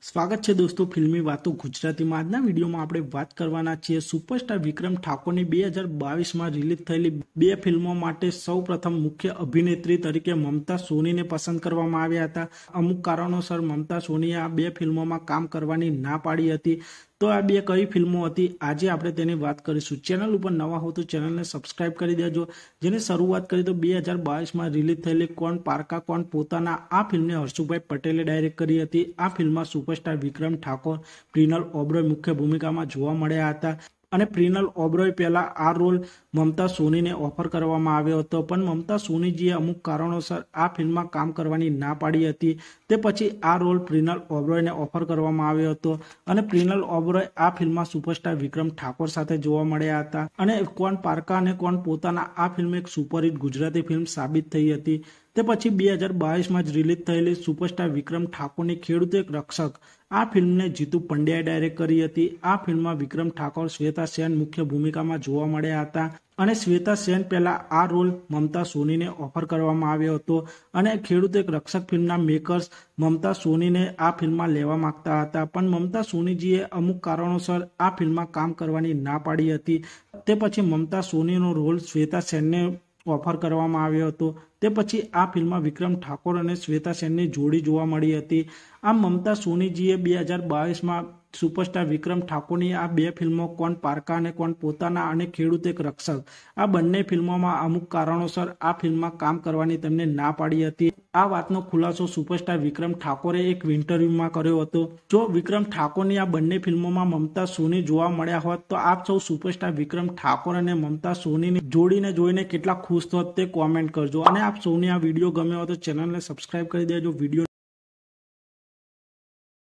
સ્વાગત છે દોસ્તો ફિલ્મી વાતો ગુજરાતીમાં આજના વિડીયોમાં આપણે વાત કરવાના છીએ સુપરસ્ટાર વિક્રમ ઠાકોરની બે હજાર બાવીસમાં રિલીઝ થયેલી બે ફિલ્મો માટે સૌ પ્રથમ મુખ્ય અભિનેત્રી તરીકે મમતા સોનીને પસંદ કરવામાં આવ્યા હતા અમુક કારણોસર મમતા સોનીએ આ બે ફિલ્મોમાં કામ કરવાની ના પાડી હતી તો આ બે કઈ ફિલ્મો હતી આજે આપણે તેની વાત કરીશું ચેનલ ઉપર નવા હો તો ચેનલને સબસ્ક્રાઇબ કરી દેજો જેની શરૂઆત કરી તો બે હજાર બાવીસમાં રિલીઝ થયેલી કોણ પારકા કોણ પોતાના આ ફિલ્મને હર્ષુભાઈ પટેલે ડાયરેક્ટ કરી હતી આ ફિલ્મમાં સુપરસ્ટાર વિક્રમ ઠાકોર પ્રિનલ ઓબ્રોય મુખ્ય ભૂમિકામાં જોવા મળ્યા હતા અને પ્રિનલ ઓબ્રોય પહેલા આ રોલ મમતા સોનીને ઓફર કરવામાં આવ્યો હતો પણ મમતા સોનીજીએ અમુક કારણોસર આ ફિલ્મમાં કામ કરવાની ના પાડી હતી તે પછી આ રોલ પ્રિનલ ઓબ્રોયને ઓફર કરવામાં આવ્યો હતો અને પ્રિનલ ઓબ્રોય આ ફિલ્મમાં સુપરસ્ટાર વિક્રમ ઠાકોર સાથે જોવા મળ્યા હતા અને કોન પારકા અને કોન પોતાના આ ફિલ્મ એક સુપરહિટ ગુજરાતી ફિલ્મ સાબિત થઈ હતી તે પછી બે હજાર બાવીસમાં જ રિલીઝ થયેલી સુપરસ્ટાર વિક્રમ ઠાકોરની ખેડૂત એક રક્ષક આ ફિલ્મને જીતુ પંડ્યાએ ડાયરેક્ટ કરી હતી આ ફિલ્મમાં વિક્રમ ઠાકોર શ્વેતા સેન મુખ્ય ભૂમિકામાં જોવા મળ્યા હતા અને શ્વેતા સેન પહેલા આ રોલ મમતા સોનીને ઓફર કરવામાં આવ્યો હતો અને ખેડૂત એક રક્ષક ફિલ્મના મેકર્સ મમતા સોનીને આ ફિલ્મમાં લેવા માંગતા હતા પણ મમતા સોનીજીએ અમુક કારણોસર આ ફિલ્મમાં કામ કરવાની ના પાડી હતી તે પછી મમતા સોનીનો રોલ શ્વેતા સેનને ઓફર કરવામાં આવ્યો હતો તે પછી આ ફિલ્મમાં વિક્રમ ઠાકોર અને શ્વેતા સેનની જોડી જોવા મળી હતી આમ મમતા સોનીજીએ બે હજાર બાવીસમાં સુપરસ્ટાર વિક્રમ ઠાકોરની આ બે ફિલ્મો કોણ પારકા અને કોણ પોતાના અને ખેડૂત એક રક્ષક આ બંને ફિલ્મોમાં અમુક કારણોસર આ ફિલ્મમાં કામ કરવાની તેમને ના પાડી હતી આ વાતનો ખુલાસો સુપરસ્ટાર વિક્રમ ઠાકોરે એક ઇન્ટરવ્યુમાં કર્યો હતો જો વિક્રમ ઠાકોરની આ બંને ફિલ્મોમાં મમતા સોની જોવા મળ્યા હોત તો આપ સૌ સુપરસ્ટાર વિક્રમ ઠાકોર અને મમતા સોનીની જોડીને જોઈને કેટલા ખુશ હોત તે કોમેન્ટ કરજો અને આપ સૌને આ વિડીયો ગમ્યો હોય તો ચેનલને સબસ્ક્રાઇબ કરી દેજો વિડીયો